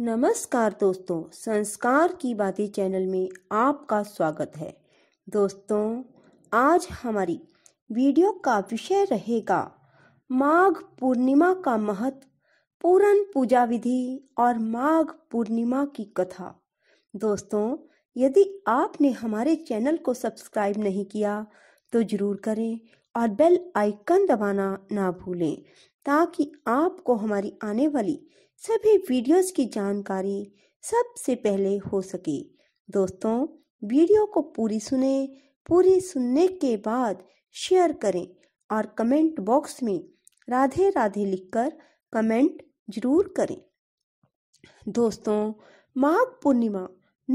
नमस्कार दोस्तों संस्कार की बातें चैनल में आपका स्वागत है दोस्तों आज हमारी वीडियो का विषय रहेगा माघ पूर्णिमा का महत्व पूरन पूजा विधि और माघ पूर्णिमा की कथा दोस्तों यदि आपने हमारे चैनल को सब्सक्राइब नहीं किया तो ज़रूर करें और बेल आइकन दबाना ना भूलें ताकि आपको हमारी आने वाली सभी वीडियोस की जानकारी सबसे पहले हो सके दोस्तों वीडियो को पूरी सुने पूरी सुनने के बाद शेयर करें और कमेंट बॉक्स में राधे राधे लिखकर कमेंट जरूर करें दोस्तों माघ पूर्णिमा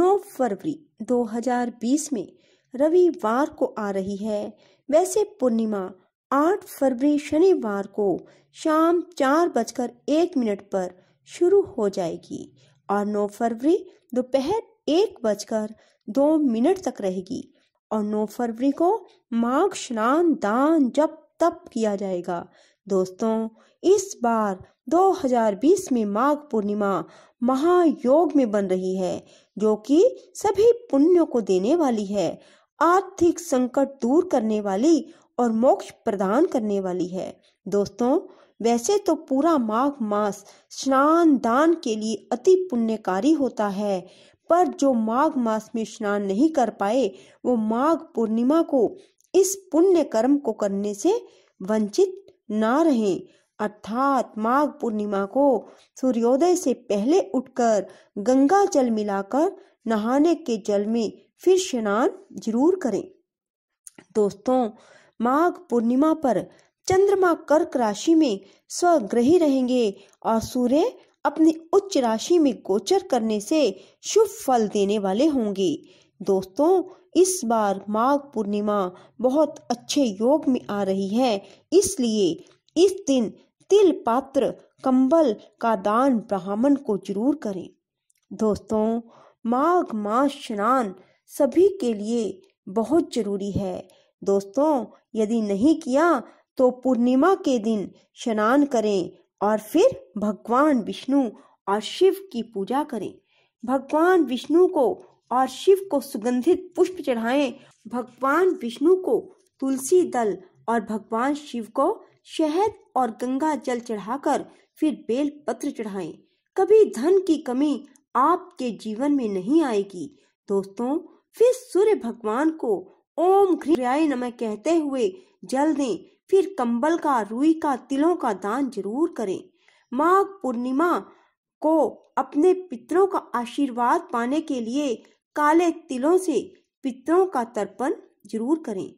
9 फरवरी 2020 में रविवार को आ रही है वैसे पूर्णिमा 8 फरवरी शनिवार को शाम चार बजकर एक मिनट पर शुरू हो जाएगी और 9 फरवरी दोपहर एक बजकर दो मिनट तक रहेगी और 9 फरवरी को माघ स्नान दान जप तप किया जाएगा दोस्तों इस बार 2020 में माघ पूर्णिमा महायोग में बन रही है जो कि सभी पुण्यों को देने वाली है आर्थिक संकट दूर करने वाली और मोक्ष प्रदान करने वाली है दोस्तों वैसे तो पूरा माघ मास स्नान दान के लिए अति पुण्यकारी होता है पर जो माघ मास में स्नान नहीं कर पाए वो माघ पूर्णिमा को इस पुण्य कर्म को करने से वंचित ना रहे अर्थात माघ पूर्णिमा को सूर्योदय से पहले उठकर गंगा जल मिलाकर नहाने के जल में फिर स्नान जरूर करें दोस्तों माघ पूर्णिमा पर चंद्रमा कर्क राशि में स्वग्रही रहेंगे और सूर्य अपनी उच्च राशि में गोचर करने से शुभ फल देने वाले होंगे दोस्तों इस बार माघ पूर्णिमा बहुत अच्छे योग में आ रही है इसलिए इस दिन तिल पात्र कंबल का दान ब्राह्मण को जरूर करें दोस्तों माघ मास स्नान सभी के लिए बहुत जरूरी है दोस्तों यदि नहीं किया तो पूर्णिमा के दिन स्नान करें और फिर भगवान विष्णु और शिव की पूजा करें भगवान विष्णु को और शिव को सुगंधित पुष्प चढ़ाएं भगवान विष्णु को तुलसी दल और भगवान शिव को शहद और गंगा जल चढ़ाकर फिर बेल पत्र चढ़ाएं कभी धन की कमी आपके जीवन में नहीं आएगी दोस्तों फिर सूर्य भगवान को ओम नमः कहते हुए जल दें फिर कंबल का रुई का तिलों का दान जरूर करें माघ पूर्णिमा को अपने पितरों का आशीर्वाद पाने के लिए काले तिलों से पितरों का तर्पण जरूर करें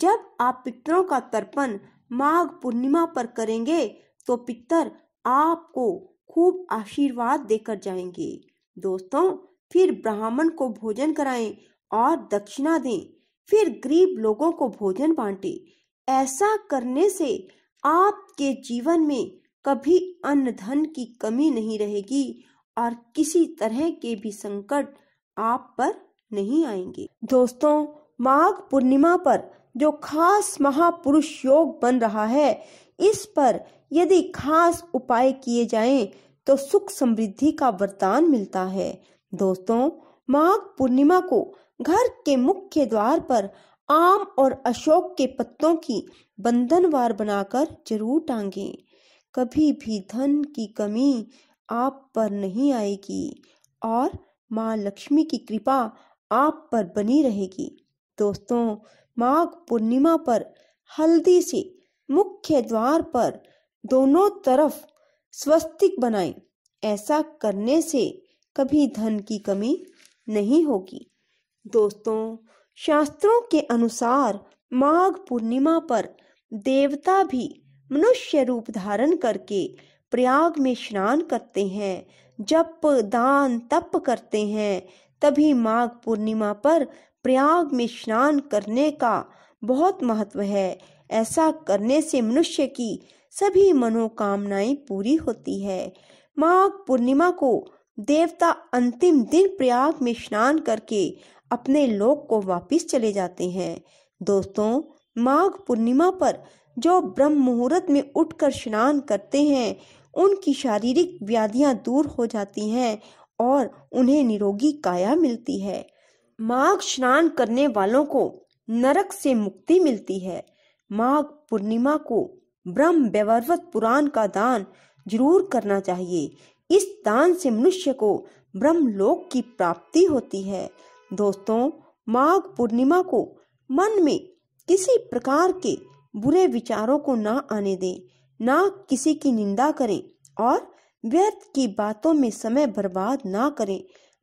जब आप पितरों का तर्पण माघ पूर्णिमा पर करेंगे तो पितर आपको खूब आशीर्वाद देकर जाएंगे दोस्तों फिर ब्राह्मण को भोजन कराएं और दक्षिणा दें फिर गरीब लोगों को भोजन बांटें ऐसा करने से आपके जीवन में कभी अन्न धन की कमी नहीं रहेगी और किसी तरह के भी संकट आप पर नहीं आएंगे दोस्तों माघ पूर्णिमा पर जो खास महापुरुष योग बन रहा है इस पर यदि खास उपाय किए जाएं तो सुख समृद्धि का वरदान मिलता है दोस्तों माघ पूर्णिमा को घर के मुख्य द्वार पर आम और अशोक के पत्तों की बंधनवार बनाकर जरूर टांगे कभी भी धन की कमी आप पर नहीं आएगी और माँ लक्ष्मी की कृपा आप पर बनी रहेगी दोस्तों माघ पूर्णिमा पर हल्दी से मुख्य द्वार पर दोनों तरफ स्वस्तिक बनाए ऐसा करने से कभी धन की कमी नहीं होगी दोस्तों शास्त्रों के अनुसार माघ पूर्णिमा पर देवता भी मनुष्य रूप धारण करके प्रयाग में स्नान करते हैं जप दान तप करते हैं तभी माघ पूर्णिमा पर प्रयाग में स्नान करने का बहुत महत्व है ऐसा करने से मनुष्य की सभी मनोकामनाएं पूरी होती है माघ पूर्णिमा को देवता अंतिम दिन प्रयाग में स्नान करके अपने लोक को वापिस चले जाते हैं दोस्तों माघ पूर्णिमा पर जो ब्रह्म मुहूर्त में उठकर स्नान करते हैं उनकी शारीरिक व्याधियां दूर हो जाती हैं और उन्हें निरोगी काया मिलती है माघ स्नान करने वालों को नरक से मुक्ति मिलती है माघ पूर्णिमा को ब्रह्म व्यवर्वत पुराण का दान जरूर करना चाहिए इस दान से मनुष्य को ब्रह्म लोक की प्राप्ति होती है दोस्तों माघ पूर्णिमा को मन में किसी प्रकार के बुरे विचारों को ना आने दें ना किसी की निंदा करें और व्यर्थ की बातों में समय बर्बाद ना करें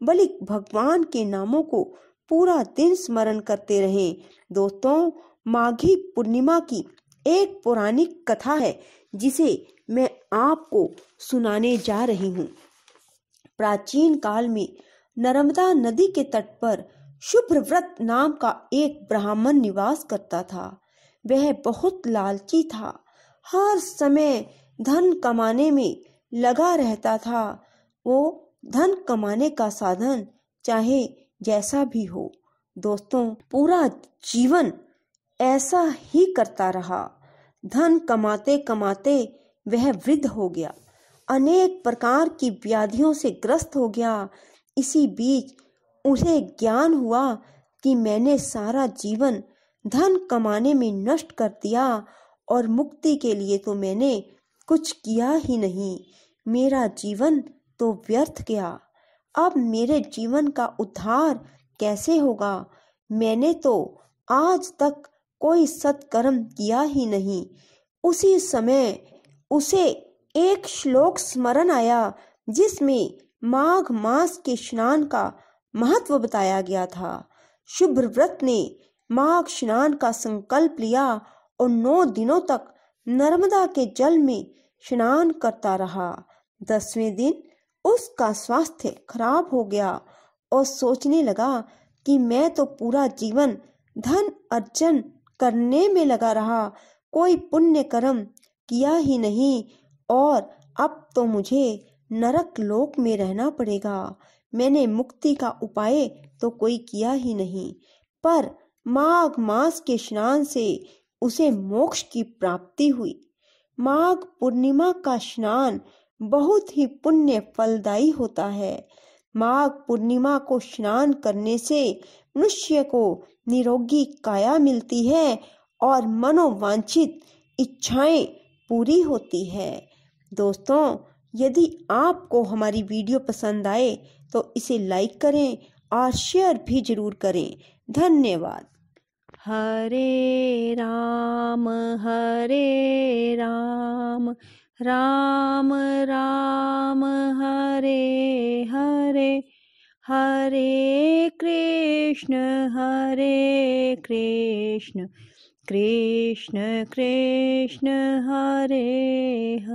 बल्कि भगवान के नामों को पूरा दिन स्मरण करते रहें दोस्तों माघी पूर्णिमा की एक पौराणिक कथा है जिसे मैं आपको सुनाने जा रही हूँ प्राचीन काल में नर्मदा नदी के तट पर शुभ्रव्रत नाम का एक ब्राह्मण निवास करता था वह बहुत लालची था हर समय धन कमाने में लगा रहता था वो धन कमाने का साधन चाहे जैसा भी हो दोस्तों पूरा जीवन ऐसा ही करता रहा धन कमाते कमाते वह वृद्ध हो गया अनेक प्रकार की व्याधियों से ग्रस्त हो गया इसी बीच उसे ज्ञान हुआ कि मैंने सारा जीवन धन कमाने में नष्ट कर दिया और मुक्ति के लिए तो मैंने कुछ किया ही नहीं मेरा जीवन तो व्यर्थ गया अब मेरे जीवन का उद्धार कैसे होगा मैंने तो आज तक कोई सत्कर्म किया ही नहीं उसी समय उसे एक श्लोक स्मरण आया जिसमें माघ मास के स्नान का महत्व बताया गया था शुभ व्रत ने माघ स्नान का संकल्प लिया और नौ दिनों तक नर्मदा के जल में स्नान करता रहा दसवें दिन उसका स्वास्थ्य खराब हो गया और सोचने लगा कि मैं तो पूरा जीवन धन अर्जन करने में लगा रहा कोई पुण्य कर्म किया ही नहीं और अब तो मुझे नरक लोक में रहना पड़ेगा मैंने मुक्ति का उपाय तो कोई किया ही नहीं पर माघ मास के स्नान से उसे मोक्ष की प्राप्ति हुई माघ पूर्णिमा का स्नान बहुत ही पुण्य फलदायी होता है माघ पूर्णिमा को स्नान करने से मनुष्य को निरोगी काया मिलती है और मनोवांछित इच्छाएं पूरी होती है दोस्तों यदि आपको हमारी वीडियो पसंद आए तो इसे लाइक करें और शेयर भी जरूर करें धन्यवाद हरे राम हरे राम राम राम हरे हरे हरे कृष्ण हरे कृष्ण कृष्ण कृष्ण हरे हरे